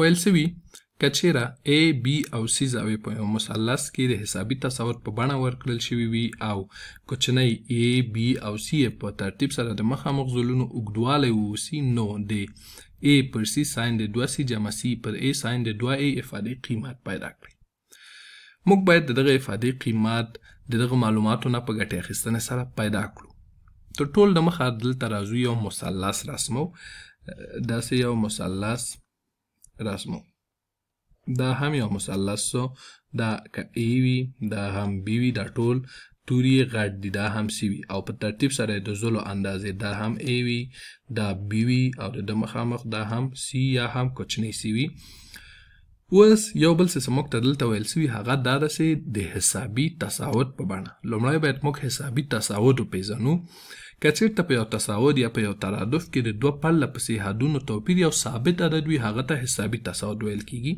ویل سوي کچېره A B او C زاویې په یو مثلث کې د حسابي تصور په بڼه ورکړل شوي وي او کوچنۍ A B او C په ترتیب سره د مخامخ زلونو اوږدوالی واوسي نو د A پر C ساین د 2C جمع C پر A ساین د 2A افادې قیمت پیدا کړي موږ باید د دغه افادې قیمت د دغه معلوماتو نه په ګټې اخیستنې سره پیدا کړو تر ټولو دمخه دلته راځو یو مثلث رسمو داسې یو مثلث رسمو دا هم یو مثلث سو دا که ای وي دا هم بی وي دا ټول توري غټ دي دا هم سی وي او په ترتیب سره د زلو اندازې دا هم ای وي دا بی وي او د مخامخ دا هم سی یا هم کوچنی سی وي اوس یو بل څه موږ ته دلته ویل سوي هغه دا ده چې د حسابي تساوت په بڼه لومړی باید موږ حسابي تساوت وپېژنو که چیرته په یو تصاعد یا په یو ترادف کې د دوه پرله پسې حدونو توپیر یو ثابت عدد وي هغه ته حسابي تصاعد ویل کیږي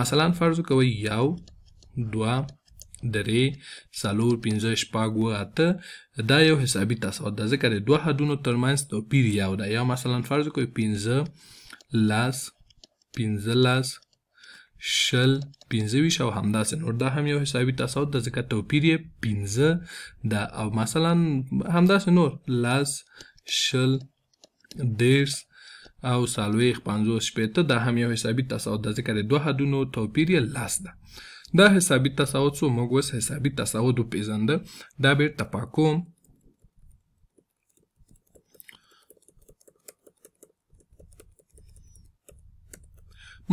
مثلا فرض کوئ یو دوه درې څلور پنځه شپږ اووه اته دا یو حسابي تصاعد ده ځکه د دوه حدونو ترمنځ توپیر یو ده یا مثلا فرض کوئ پنځه لس پنځه لس شل پنځه ویشت او همداسې نور دا هم یو حسابي تساوت ده ځکه توپیر یې پنځه ده او مثلا همداسې نور لس شل دېرس او څلوېښت پنځوس شپېته دا هم یو حسابي تساوت ده ځکه د دوه حدونو توپیر یې لس ده دا حسابي تساوت څو موږ اوس حسابي تساوت وپېژنده دا بیرته پاکوم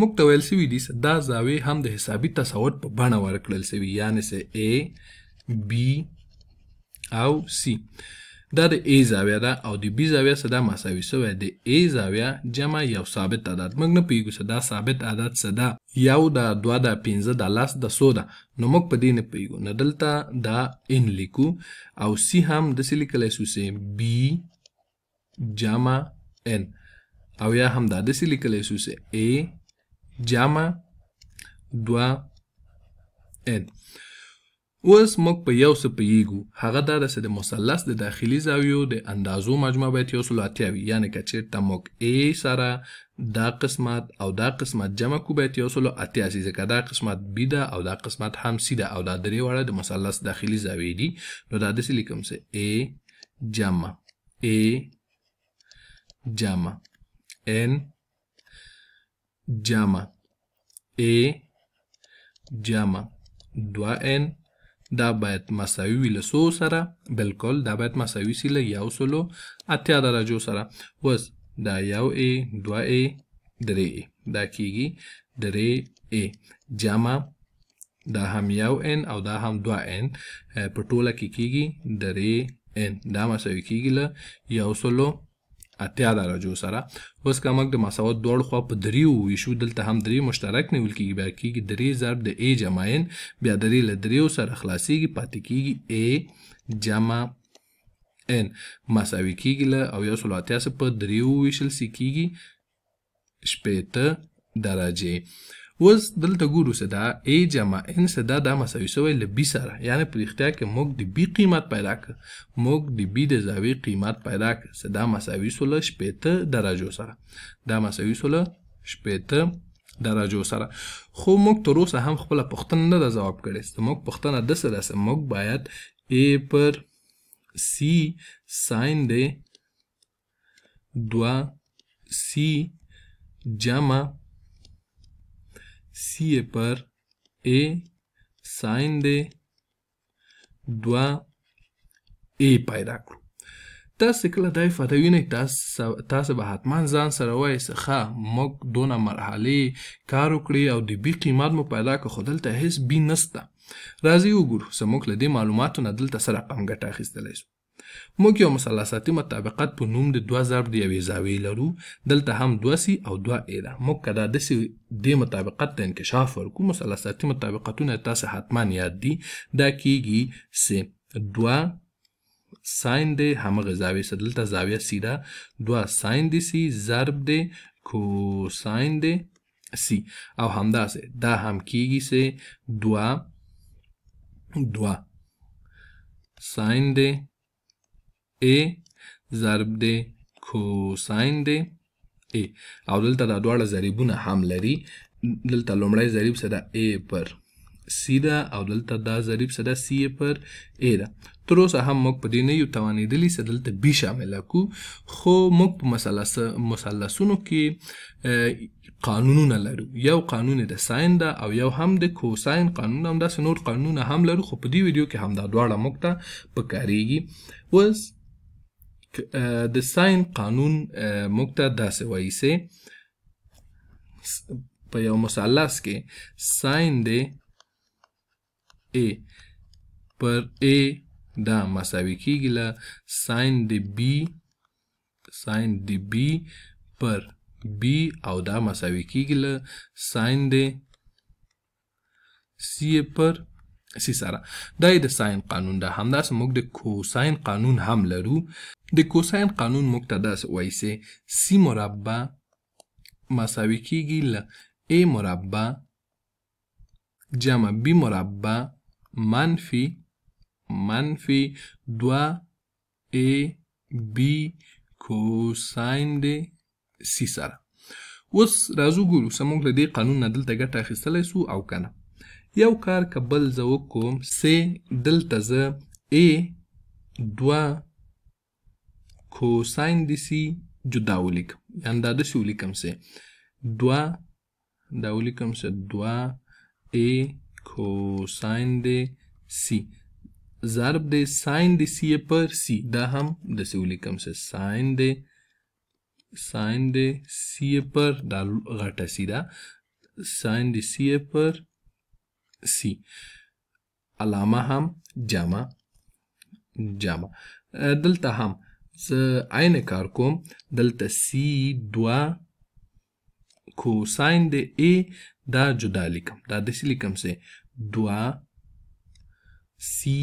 موږ ته ویل شوي دي دا زاویې هم د حسابي تساوت په بڼه ورکړل شوي یعنې څه ای بی او سی دا د ای زاویه ده او د بی زاویه څه ده مساوي شوی د ای زاویه جمع یو ثابت عدد موږ نه پوهېږو څه دا ثابت عدد څه ده یو ده دوه ده پنځه ده لس ده څو ده نو موږ په دې نه پوهېږو نو دلته دا ان لیکو او سی هم داسې لیکلی شو چې بی جمع ان او یا هم دا داسې لیکلی شو چې ای جمع دوه ان اوس موږ په یو څه پیږو هغه دا ده چې د مثلث د داخلي زاویو د اندازو مجموع باید یو سل اتیا وي یعنې که چېرته موږ ای سره دا قسمت او دا قسمت جمع کو باید یو سل اتیا سي ځکه دا قسمت بي ده او دا قسمت هم سي ده او دا درې واړه د مثلث داخلي زاویې دي نو دا داسې لیکم چې ای جمع ای جمع ان llama. ای جمع دوه ان دا باید مساوي وي له څو سره بلکل دا باید مساوي سي له یو سلو اتیا درجو سره اوس دا یو ای دوه ای درې ای دا کیږي درې ای جمع دا هم یو ان او دا هم دوه ان په ټوله کې کیږي درې ان دا مساوي کیږي له یو سلو اتیا د راجو سره اوس که موږ د مساوات دوړ خوا په دریو ویشو دلته هم درې مشترک نیول کیږي بیا کیږي درې ضرب د ای جمع ان بیا درې له دریو سره خلاصیږي پاتې کیږي ای جمع ان مساوي کیږي له او یو سل اتیا څخه په دریو ویشل سی کیږي شپېته درجې اوس دلته ګورو چې دا a جمع n چې دا دا مساوي شوی له b سره یعنی په رښتیا کې موږ د b قیمت پیدا کړ موږ د b د زاویې قیمت پیدا کړ چې دا مساوي شو له شپېته درجو سره دا مساوي شو له شپېته درجو سره خو موږ تر اوسه هم خپله پوښتنه نه ده ځواب کړې چې موږ پوښتنه داسې ده چې موږ باید a پر c ساین د دوه c جمع سی پر ای ساین دی دوه ای پیدا کړو تاسو کله دا افاده وینئ تاسو تاسو به حتما ځان سره وایي څخه موږ دونه مرحله کار وکړي او د بی قیمت مو پیدا کړ خو دلته هیڅ بی نسته راځي وګورو زموږ له دې معلوماتو نه دلته څه رقم ګټه اخیستلی شو موږ یو مثلثاتي مطابقت په نوم د دوه ضرب د یوې زاویې لرو دلته هم دوه سي او دوه ا ده موږ که دا داسې دې مطابقت ته انکشاف ورکړو مثلثاتي مطابقتونه تاسې حتما یاد دي دا کیږي سې دوه ساین دی همغه زاویې سره دلته زاویه سي ده دوه ساین دی سي ضرب دی کوساین دی سي او همداسې دا هم کیږي سې دوه دوه ساین دی A e, ضرب د کوساین د A e. او دلته دا دواړه ضریبونه هم لري دلته لومړی ضریب څه ده A پر C ده او دلته دا ضریب څه ده C پر A ده تر اوسه هم موږ په دې نه یو توانېدلي چې دلته B شامله کړو خو موږ په مثلثونو کې قانونونه لرو یو قانون د ساین ده او یو هم د کوساین قانون همداسې نور قانونونه هم لرو خو په دې ویډیو کې همدا دواړه موږ ته پکارېږي اوس د ساين قانون موږ ته داسې وایي سي په یو مثلث کې ساين د A پر A دا مساوي کیږي له ساين د B ساين د B پر B او دا مساوي کیږي له ساين د C پر سی سره دا د ساين قانون ده همداس موږ د کوساين قانون هم لرو د کوساین قانون موږ ته داسې وایي چې سی مربع مساوي کیږي له ا مربع جمع بی مربع منفی منفی دوه ا بی کوساین د سی سره اوس راځو ګورو چې موږ له دې قانون نه دلته ګټه اخیستلی سو او که نه یو کار که بل زه وکړم سې دلته زه ا دوه کوساین د سی جدا ولیکم انداده سی ولیکم سه دوا دا ولیکم سه دوا ای کوساین د سی ضرب د ساین د سی پر سی دا هم د سی ولیکم سه ساین د ساین د سی پر دا غټه سی دا ساین د سی پر سی علامه هم جامه جامه دلته هم زه عین کار کوم دلته سی دوه کوساین د ای دا جدا لیکم دا داسې لیکم سي دوه سی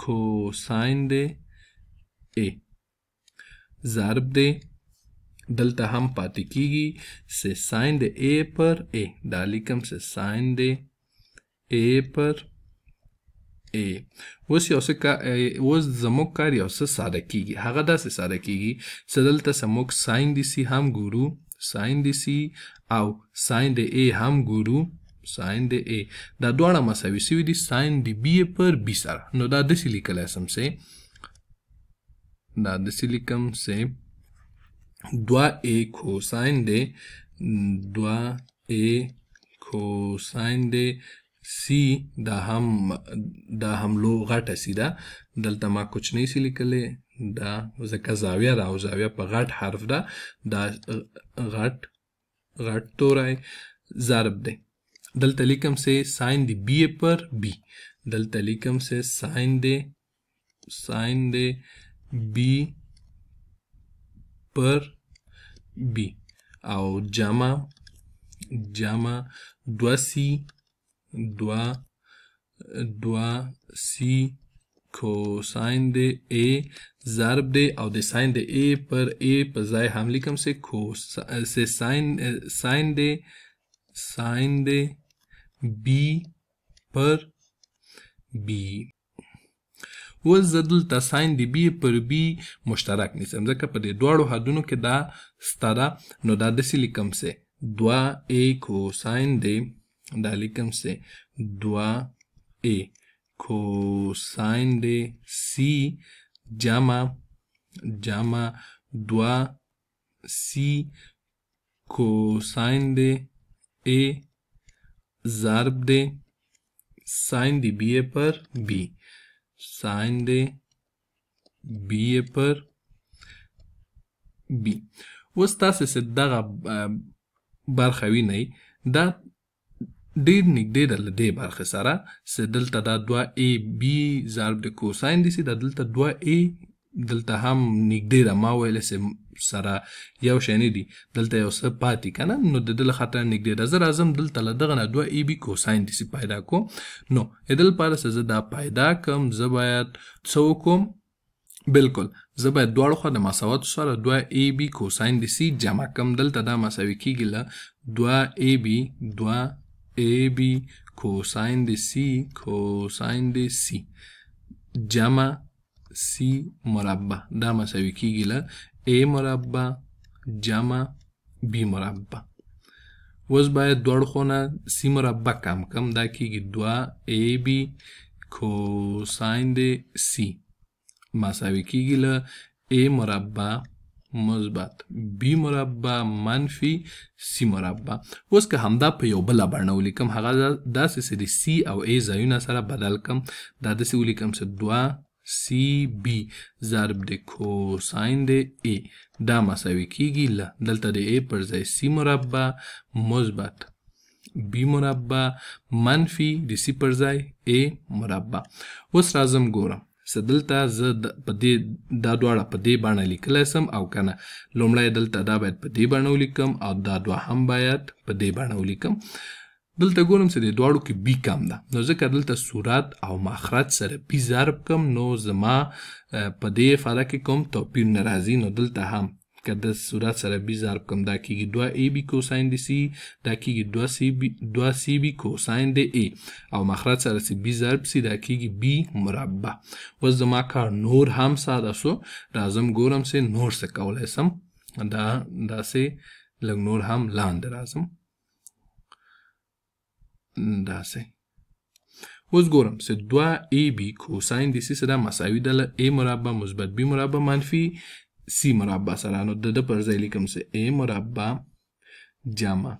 کوساین د ای ضرب دی دلته هم پاتې کیږي سه ساین د ای پر ای دا لیکم سه ساین د ای پر اوس یو څه اوس زموږ کار یو څه ساده کیږي هغه داسې ساده کیږي چې دلته زموږ ساین دی سي هم ګورو ساین دی سي او ساین د ای هم ګورو ساين د ا دا دواړه مساوي شوي دي ساين د بي پر بي سره نو دا داسې لیکلی سم سي دا داسې لیکم سي دوه ا کوساین د دوه ا کوساین د سی دا هم دا حملو غټه سی ده دلته ما کوچنی سی لیکلې دا ځکه زاویه ده او زاویه په غټ حرف ده دا غټ غټ توری ضرب دی دلته لیکم سے سائن دی بی پر بی دلته لیکم سے سائن دی سائن دی بی پر بی او جمع جمع دو سی دوه دوه سی کوساین د ای ضرب دی او د ساین د ای پر ای په ځای هم لیکم سه کوس سه ساین ساین دی ساین دی بی پر بی اوس زه دلته ساین د بی پر بی مشترک نیسم ځکه په دې دواړو حدونو کې دا ستا ده نو دا داسې لیکم سه دوه ای کوساین دی E, دا لیکم سه دوا ای کوساین د سی جمع جمع دوا سی کوساین د ای ضرب د sine दी B A पर B sine दे B A पर B اوس تاسې چې دغه برخه وینئ دا ډیر نږدې ده له دې برخې سره چې دلته دا دوه ای بي ضرب د کوساین دي چې دا دلته دوه ای دلته هم نږدې ده ما ویل چې سره یو شی نه دي دلته یو څه پاتې کنه نو د دل خاطر نږدې ده زه راځم دلته له دغه نه دوه ای بي کوساین دي چې پیدا کوم نو د دې لپاره چې زه دا پیدا کوم زه باید څه وکوم بالکل زه باید دواړو خوا د مساواتو سره دوه ای بي کوساین د سي جمع کم دلته دا مساوي کیږي له دوه ای بي دوه AB کوساین د C کوساین د C جمع C مربع دا مساوي کیږي له A مربع جمع B مربع اوس باید دوړ خونه C مربع کم کم دا کیږي 2 AB کوساین د C مساوي کیږي له A مربع مثبت b مربع منفي c مربع اوس که همدا په یو بل باندې ولیکم هغه داسې سړي c او a ځایونه سره بدل کم دا داسې ولیکم چې دوا سی بی ضرب د کوساین د ای دا مساوي کیږي ل دلته د ای پر ځای سی مربع مثبت بی مربع منفی د سی پر ځای ای مربع اوس راځم ګورم سدلته ز په دې دا دواړه په دې باندې لیکل سم او کنه لومړی دلته دا باید په دې باندې ولیکم او دا دوه هم باید په دې باندې ولیکم دلته ګورم چې د دواړو کې بی کم ده نو ځکه دلته صورت او مخرج سره بی ضرب کم نو زما په دې فاره کې کوم توپیر نه راځي نو دلته هم که د صورت سره بي ضرب کوم دا کیږي 2 اي بي کوساین د سي دا کیږي 2 سي بي 2 سي بي کوساین د اي او مخرج سره سي بي ضرب سي دا کیږي بي مربع اوس زما کار نور هم ساده سو راځم ګورم سي نور څه کولای سم دا داسې لږ نور هم لاندې راځم داسې اوس ګورم چې 2 ab کوساین د سی سره مساوي ده ل a مربع مثبت b مربع منفي c مربع سره نو د د پر ځای لیکم سه a مربع جمع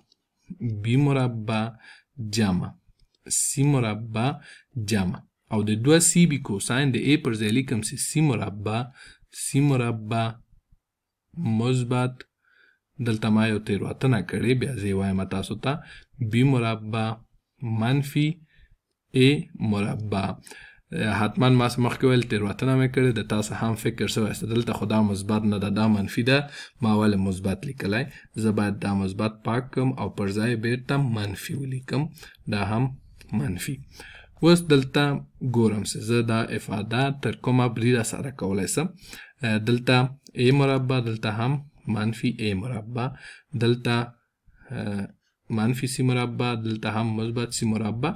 b مربع جمع c مربع جمع او د دوه c بي کوساین د a پر ځای لیکم سه c مربع c مربع مثبت دلته ما یو تیروتنه کړې بیا زه وایم تاسو ته b مربع منفي a مربع Eh, حتما ما مخکې ویل تیروتنه مې کړې د تاسو هم فکر سوی است دلته خو دا مثبت نه ده دا منفي ده ما ولې مثبت لیکلی زه باید دا مثبت پاک کړم او پر ځای بیرته منفي ولیکم دا هم منفي اوس دلته ګورم چې زه دا افاده تر کومه بریده سره کولی سم eh، دلته ای مربع دلته هم منفي ای مربع دلته eh، منفي سی مربع دلته هم مثبت سی مربع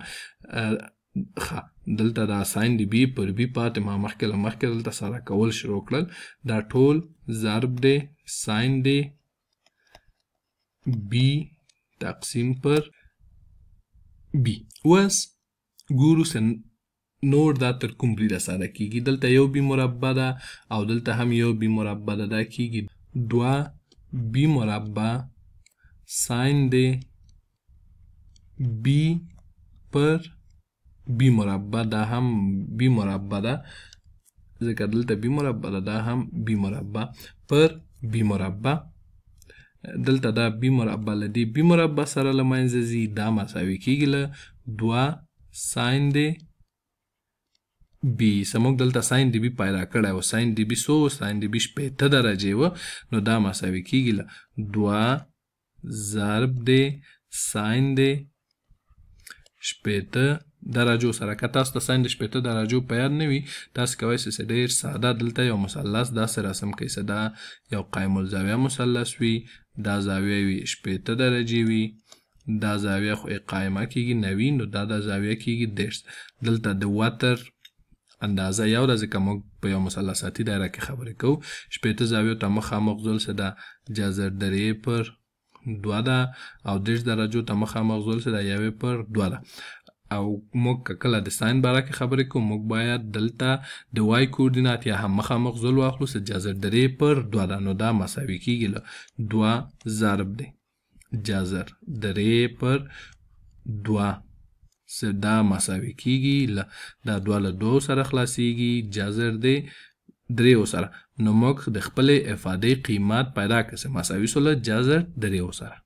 خ دلته دا ساين دی بي پر بي پاتې ما مخکې له مخکې دلته سره کول شروع کړل دا ټول ضرب دی ساين دی بي تقسیم پر بي اوس ګورو نور دا تر کوم بریده ساده کیږي دلته یو بي مربع ده او دلته هم یو بي مربع ده دا کیږي دوه بي مربع ساين دی بي پر بی مربع دا هم بی مربع ده ځکه دلته بی مربع ده دا هم بی مربع پر بی مربع دلته دا بی مربع له دې بی مربع سره له منځه ځي دا مساوي کیږي له دوه ساین دی بی سموږ دلته ساین ډي بي پیدا کړی و ساین ډي بي سو ساین ډي بي شپېته درجې وه نو دا مساوي کیږي له دوه ضرب دی ساین دی شپېته درجو سره که تاسو ته ساین د شپېته درجو په یاد نه وي تاسو کولی سئ چې ډېر ساده دلته یو مثلث داسې رسم کړئ چې دا یو قایم الزاویه مثلث وي دا زاویه وي شپېته درجې وي دا زاویه خو قایمه کیږي نوي نو دا دا زاویه کیږي دېرش دلته د وتر اندازه یو ده ځکه موږ په یو مثلثاتي دایره کې خبرې کوو شپېته زاویو ته مخامخ ځل د جزر درې پر دوه ده او دېرش درجو ته مخامخ ځل د یوې پر دوه ده او موږ کله د ساين باره کې خبرې کوو موږ باید دلته د وای کوردینات یا هم مخامخ زل واخلو چې جزر درې پر دوه رانو دا مساوي کیږي له دوه ضرب دی جزر درې پر دوه دا مساوي کیږي له دا دوه له دوه سره خلاصیږي جزر دی درې سره نو موږ د خپلې افادې قیمت پیدا کړو مساوي سوله جزر درې سره